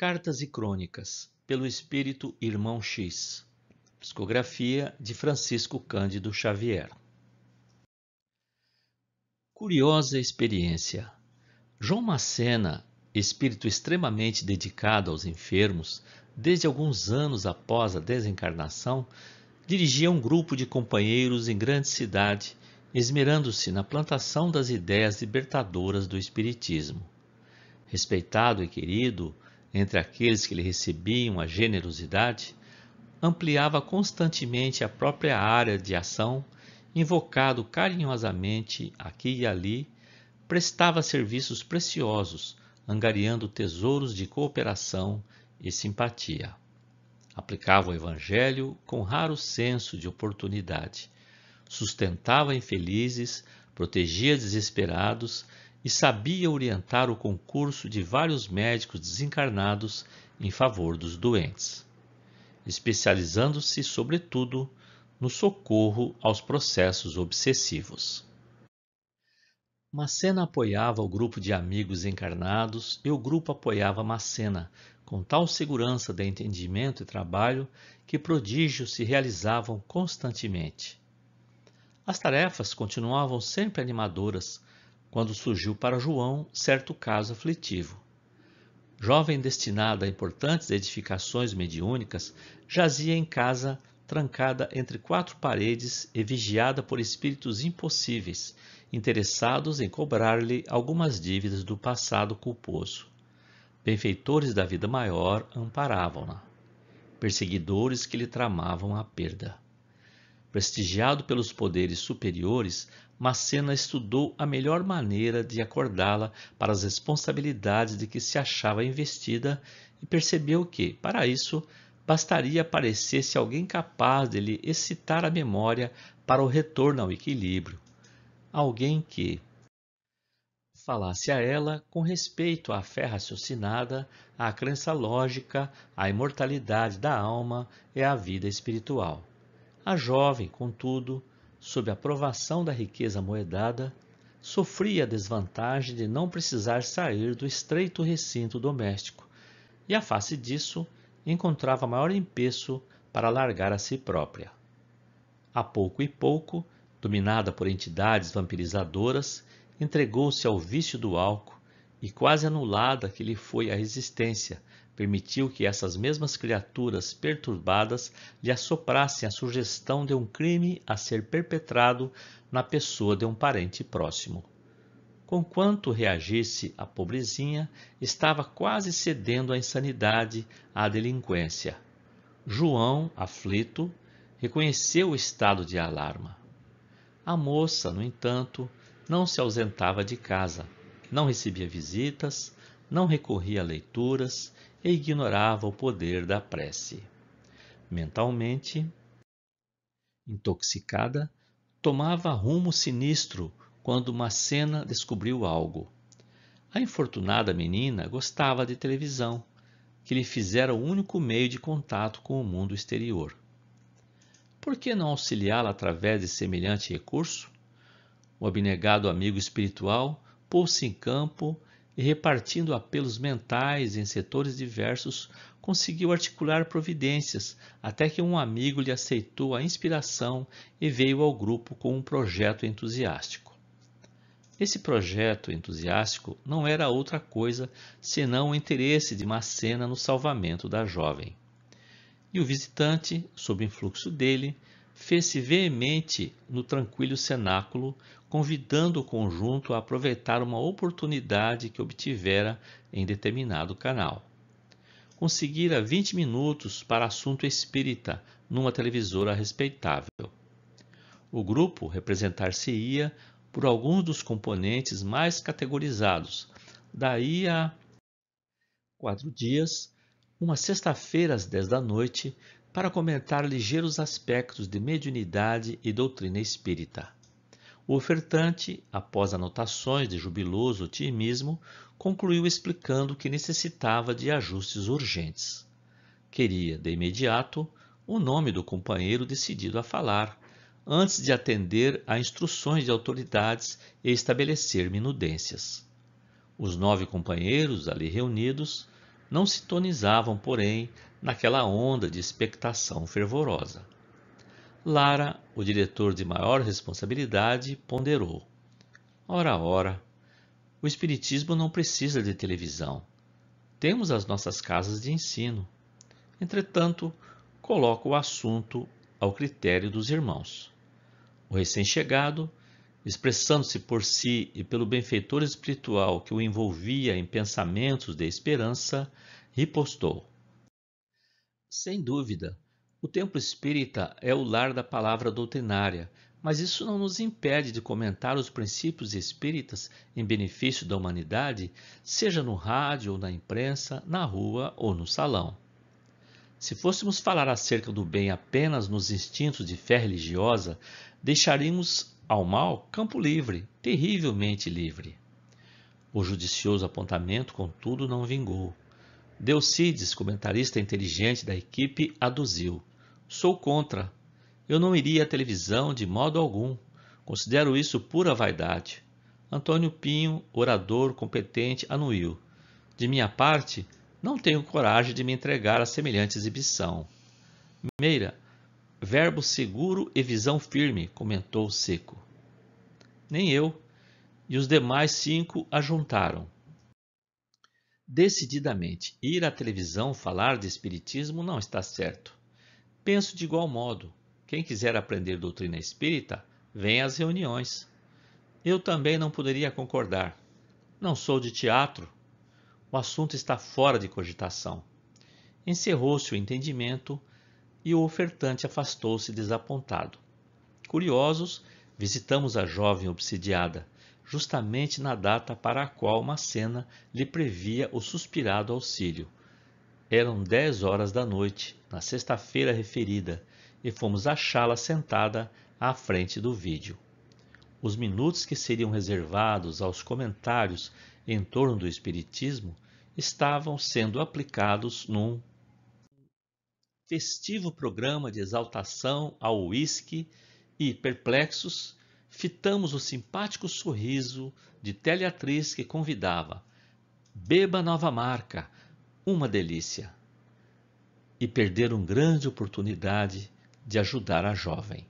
Cartas e Crônicas, pelo Espírito Irmão X. Psicografia de Francisco Cândido Xavier. Curiosa experiência. João Macena, espírito extremamente dedicado aos enfermos, desde alguns anos após a desencarnação, dirigia um grupo de companheiros em grande cidade, esmerando-se na plantação das ideias libertadoras do espiritismo. Respeitado e querido, entre aqueles que lhe recebiam a generosidade, ampliava constantemente a própria área de ação, invocado carinhosamente aqui e ali, prestava serviços preciosos, angariando tesouros de cooperação e simpatia. Aplicava o Evangelho com raro senso de oportunidade, sustentava infelizes, protegia desesperados e sabia orientar o concurso de vários médicos desencarnados em favor dos doentes, especializando-se, sobretudo, no socorro aos processos obsessivos. Macena apoiava o grupo de amigos encarnados e o grupo apoiava Macena, com tal segurança de entendimento e trabalho que prodígios se realizavam constantemente. As tarefas continuavam sempre animadoras, quando surgiu para João certo caso aflitivo. Jovem destinado a importantes edificações mediúnicas, jazia em casa trancada entre quatro paredes e vigiada por espíritos impossíveis, interessados em cobrar-lhe algumas dívidas do passado culposo. Benfeitores da vida maior amparavam-na, perseguidores que lhe tramavam a perda. Prestigiado pelos poderes superiores, Macena estudou a melhor maneira de acordá-la para as responsabilidades de que se achava investida e percebeu que, para isso, bastaria aparecer-se alguém capaz de lhe excitar a memória para o retorno ao equilíbrio. Alguém que, falasse a ela com respeito à fé raciocinada, à crença lógica, à imortalidade da alma e à vida espiritual. A jovem, contudo, sob a provação da riqueza moedada, sofria a desvantagem de não precisar sair do estreito recinto doméstico, e a face disso encontrava maior empeço para largar a si própria. A pouco e pouco, dominada por entidades vampirizadoras, entregou-se ao vício do álcool e quase anulada que lhe foi a resistência permitiu que essas mesmas criaturas perturbadas lhe assoprassem a sugestão de um crime a ser perpetrado na pessoa de um parente próximo. Conquanto reagisse a pobrezinha, estava quase cedendo à insanidade, à delinquência. João, aflito, reconheceu o estado de alarma. A moça, no entanto, não se ausentava de casa, não recebia visitas, não recorria a leituras e ignorava o poder da prece. Mentalmente, intoxicada, tomava rumo sinistro quando uma cena descobriu algo. A infortunada menina gostava de televisão, que lhe fizera o único meio de contato com o mundo exterior. Por que não auxiliá-la através de semelhante recurso? O abnegado amigo espiritual pôs-se em campo e repartindo apelos mentais em setores diversos, conseguiu articular providências, até que um amigo lhe aceitou a inspiração e veio ao grupo com um projeto entusiástico. Esse projeto entusiástico não era outra coisa senão o interesse de Macena no salvamento da jovem. E o visitante, sob influxo dele, fez-se veemente no tranquilo cenáculo, convidando o conjunto a aproveitar uma oportunidade que obtivera em determinado canal. Conseguira 20 minutos para assunto espírita numa televisora respeitável. O grupo representar-se-ia por alguns dos componentes mais categorizados. Daí a quatro dias, uma sexta-feira às 10 da noite, para comentar ligeiros aspectos de mediunidade e doutrina espírita. O ofertante, após anotações de jubiloso otimismo, concluiu explicando que necessitava de ajustes urgentes. Queria, de imediato, o nome do companheiro decidido a falar, antes de atender a instruções de autoridades e estabelecer minudências. Os nove companheiros ali reunidos não sintonizavam, porém, naquela onda de expectação fervorosa. Lara, o diretor de maior responsabilidade, ponderou: Ora, ora, o Espiritismo não precisa de televisão. Temos as nossas casas de ensino. Entretanto, coloco o assunto ao critério dos irmãos. O recém-chegado expressando-se por si e pelo benfeitor espiritual que o envolvia em pensamentos de esperança, ripostou. Sem dúvida, o templo espírita é o lar da palavra doutrinária, mas isso não nos impede de comentar os princípios espíritas em benefício da humanidade, seja no rádio ou na imprensa, na rua ou no salão. Se fôssemos falar acerca do bem apenas nos instintos de fé religiosa, deixaríamos ao mal, campo livre, terrivelmente livre. O judicioso apontamento, contudo, não vingou. Delcides, comentarista inteligente da equipe, aduziu: Sou contra. Eu não iria à televisão de modo algum. Considero isso pura vaidade. Antônio Pinho, orador competente, anuiu: De minha parte, não tenho coragem de me entregar a semelhante exibição. Meira, Verbo seguro e visão firme, comentou o seco. Nem eu. E os demais cinco ajuntaram. Decididamente, ir à televisão falar de espiritismo não está certo. Penso de igual modo. Quem quiser aprender doutrina espírita, vem às reuniões. Eu também não poderia concordar. Não sou de teatro. O assunto está fora de cogitação. Encerrou-se o entendimento e o ofertante afastou-se desapontado. Curiosos, visitamos a jovem obsidiada, justamente na data para a qual Macena lhe previa o suspirado auxílio. Eram dez horas da noite, na sexta-feira referida, e fomos achá-la sentada à frente do vídeo. Os minutos que seriam reservados aos comentários em torno do Espiritismo estavam sendo aplicados num festivo programa de exaltação ao uísque e, perplexos, fitamos o simpático sorriso de teleatriz que convidava. Beba nova marca, uma delícia. E perderam grande oportunidade de ajudar a jovem.